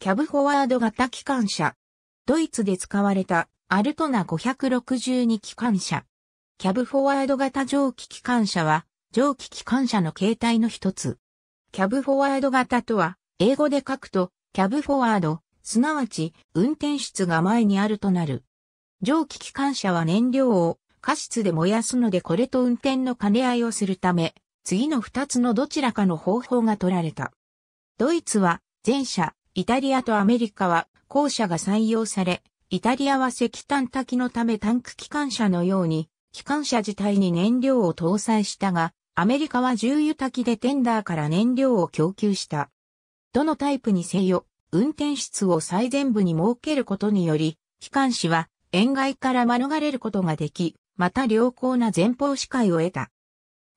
キャブフォワード型機関車。ドイツで使われたアルトナ562機関車。キャブフォワード型蒸気機関車は蒸気機関車の形態の一つ。キャブフォワード型とは英語で書くとキャブフォワード、すなわち運転室が前にあるとなる。蒸気機関車は燃料を過失で燃やすのでこれと運転の兼ね合いをするため、次の二つのどちらかの方法が取られた。ドイツは前者、イタリアとアメリカは後者が採用され、イタリアは石炭滝きのためタンク機関車のように、機関車自体に燃料を搭載したが、アメリカは重油滝きでテンダーから燃料を供給した。どのタイプにせよ、運転室を最前部に設けることにより、機関士は塩害から免れることができ、また良好な前方視界を得た。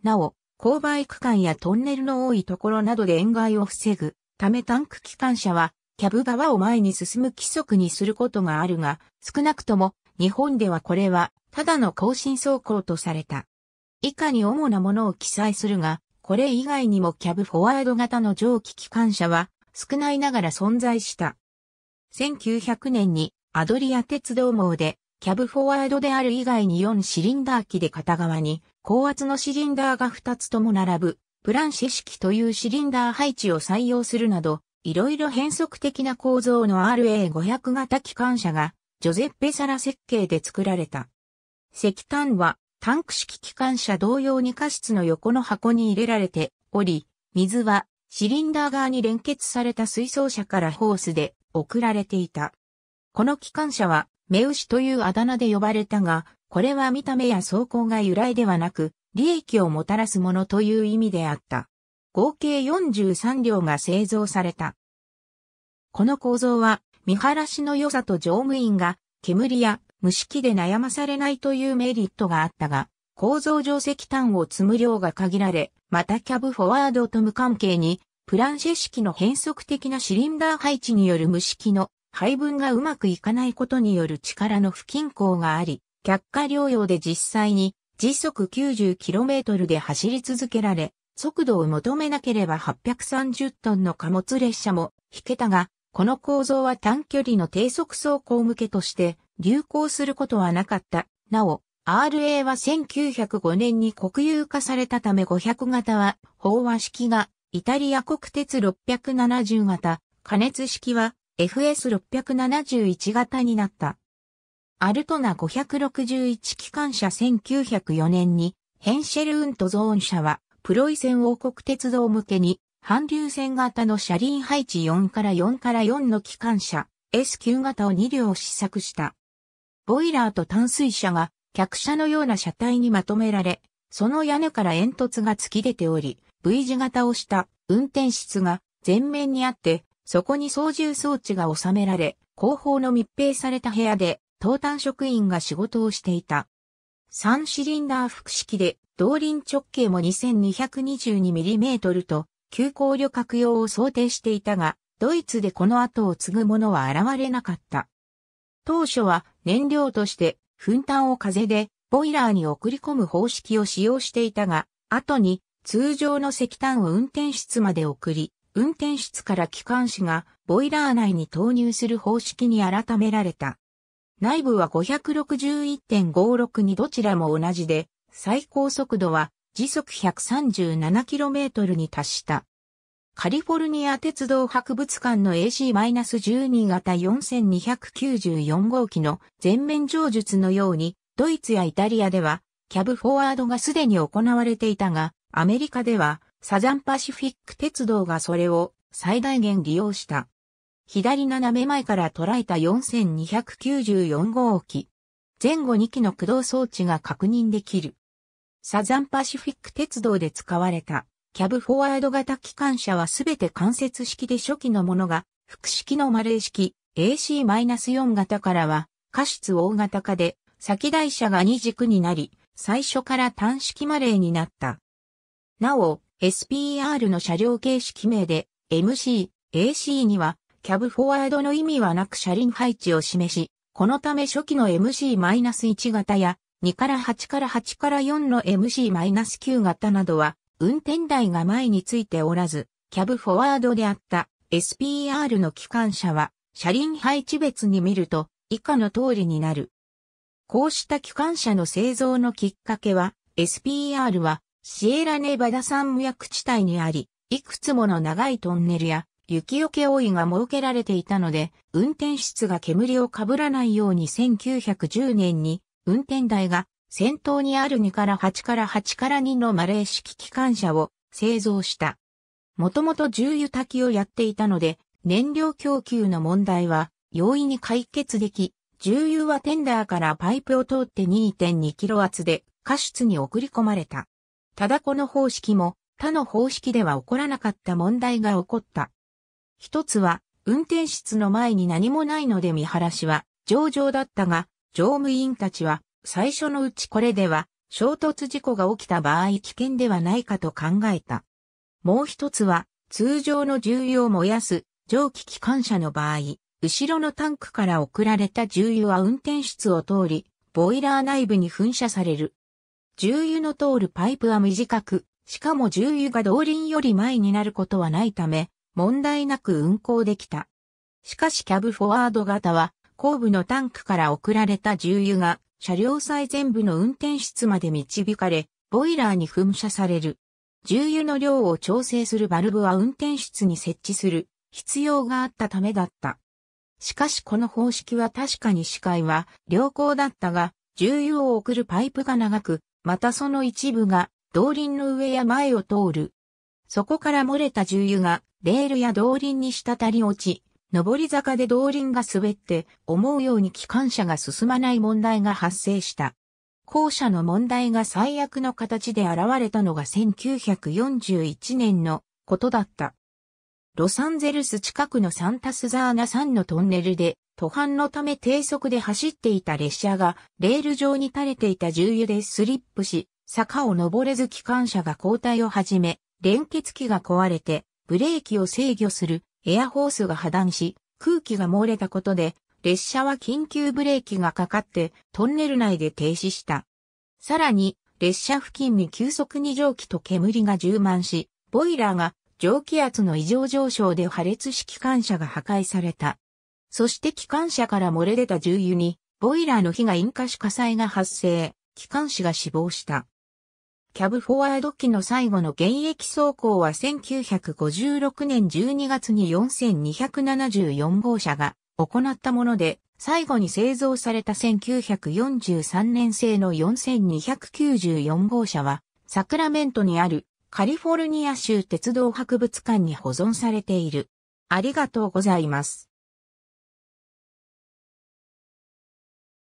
なお、勾配区間やトンネルの多いところなどで塩害を防ぐためタンク機関車は、キャブ側を前に進む規則にすることがあるが、少なくとも、日本ではこれは、ただの更新走行とされた。以下に主なものを記載するが、これ以外にもキャブフォワード型の蒸気機関車は少ないながら存在した。1900年にアドリア鉄道網でキャブフォワードである以外に4シリンダー機で片側に高圧のシリンダーが2つとも並ぶプランシ式というシリンダー配置を採用するなど、いろいろ変則的な構造の RA500 型機関車が、ジョゼッペ・サラ設計で作られた。石炭は、タンク式機関車同様に過室の横の箱に入れられており、水はシリンダー側に連結された水槽車からホースで送られていた。この機関車は、目牛というあだ名で呼ばれたが、これは見た目や走行が由来ではなく、利益をもたらすものという意味であった。合計43両が製造された。この構造は、見晴らしの良さと乗務員が、煙や蒸し器で悩まされないというメリットがあったが、構造上石炭を積む量が限られ、またキャブフォワードと無関係に、プランシェ式の変則的なシリンダー配置による蒸し器の配分がうまくいかないことによる力の不均衡があり、却下療養で実際に時速 90km で走り続けられ、速度を求めなければ830トンの貨物列車も引けたが、この構造は短距離の低速走行向けとして流行することはなかった。なお、RA は1905年に国有化されたため500型は飽和式がイタリア国鉄670型、加熱式は FS671 型になった。アルトナ561機関車1904年に、ヘンシェルウントゾーン車は、プロイセン王国鉄道向けに、反流線型の車輪配置4から4から4の機関車、S9 型を2両試作した。ボイラーと淡水車が、客車のような車体にまとめられ、その屋根から煙突が突き出ており、V 字型をした運転室が前面にあって、そこに操縦装置が収められ、後方の密閉された部屋で東端職員が仕事をしていた。3シリンダー複式で、動輪直径も 2222mm と、急行旅客用を想定していたが、ドイツでこの後を継ぐ者は現れなかった。当初は燃料として粉炭を風でボイラーに送り込む方式を使用していたが、後に通常の石炭を運転室まで送り、運転室から機関士がボイラー内に投入する方式に改められた。内部は561.562どちらも同じで、最高速度は時速 137km に達した。カリフォルニア鉄道博物館の AC-12 型4294号機の全面上述のように、ドイツやイタリアでは、キャブフォワードがすでに行われていたが、アメリカでは、サザンパシフィック鉄道がそれを最大限利用した。左斜め前から捉えた4294号機。前後2機の駆動装置が確認できる。サザンパシフィック鉄道で使われたキャブフォワード型機関車はすべて関節式で初期のものが、複式のマレー式 AC-4 型からは、過失大型化で、先台車が2軸になり、最初から単式マレーになった。なお、SPR の車両形式名で、MC、AC には、キャブフォワードの意味はなく車輪配置を示し、このため初期の MC-1 型や2から8から8から4の MC-9 型などは運転台が前についておらず、キャブフォワードであった SPR の機関車は車輪配置別に見ると以下の通りになる。こうした機関車の製造のきっかけは SPR はシエラネバダ山脈地帯にあり、いくつもの長いトンネルや雪よけ覆いが設けられていたので、運転室が煙をかぶらないように1910年に、運転台が先頭にある2から8から8から2のマレー式機関車を製造した。もともと重油滝きをやっていたので、燃料供給の問題は容易に解決でき、重油はテンダーからパイプを通って2.2キロ圧で過失に送り込まれた。ただこの方式も他の方式では起こらなかった問題が起こった。一つは、運転室の前に何もないので見晴らしは上々だったが、乗務員たちは最初のうちこれでは衝突事故が起きた場合危険ではないかと考えた。もう一つは、通常の重油を燃やす蒸気機関車の場合、後ろのタンクから送られた重油は運転室を通り、ボイラー内部に噴射される。重油の通るパイプは短く、しかも重油が動輪より前になることはないため、問題なく運行できた。しかしキャブフォワード型は後部のタンクから送られた重油が車両最前部の運転室まで導かれ、ボイラーに噴射される。重油の量を調整するバルブは運転室に設置する必要があったためだった。しかしこの方式は確かに視界は良好だったが、重油を送るパイプが長く、またその一部が動輪の上や前を通る。そこから漏れた重油がレールや動輪に滴り落ち、上り坂で動輪が滑って、思うように機関車が進まない問題が発生した。後者の問題が最悪の形で現れたのが1941年のことだった。ロサンゼルス近くのサンタスザーナ山のトンネルで、途半のため低速で走っていた列車が、レール上に垂れていた重油でスリップし、坂を登れず機関車が交代を始め、連結機が壊れて、ブレーキを制御するエアホースが破断し、空気が漏れたことで、列車は緊急ブレーキがかかってトンネル内で停止した。さらに、列車付近に急速に蒸気と煙が充満し、ボイラーが蒸気圧の異常上昇で破裂し機関車が破壊された。そして機関車から漏れ出た重油に、ボイラーの火が引火し火災が発生、機関士が死亡した。キャブフォワード機の最後の現役走行は1956年12月に4274号車が行ったもので、最後に製造された1943年製の4294号車は、サクラメントにあるカリフォルニア州鉄道博物館に保存されている。ありがとうございます。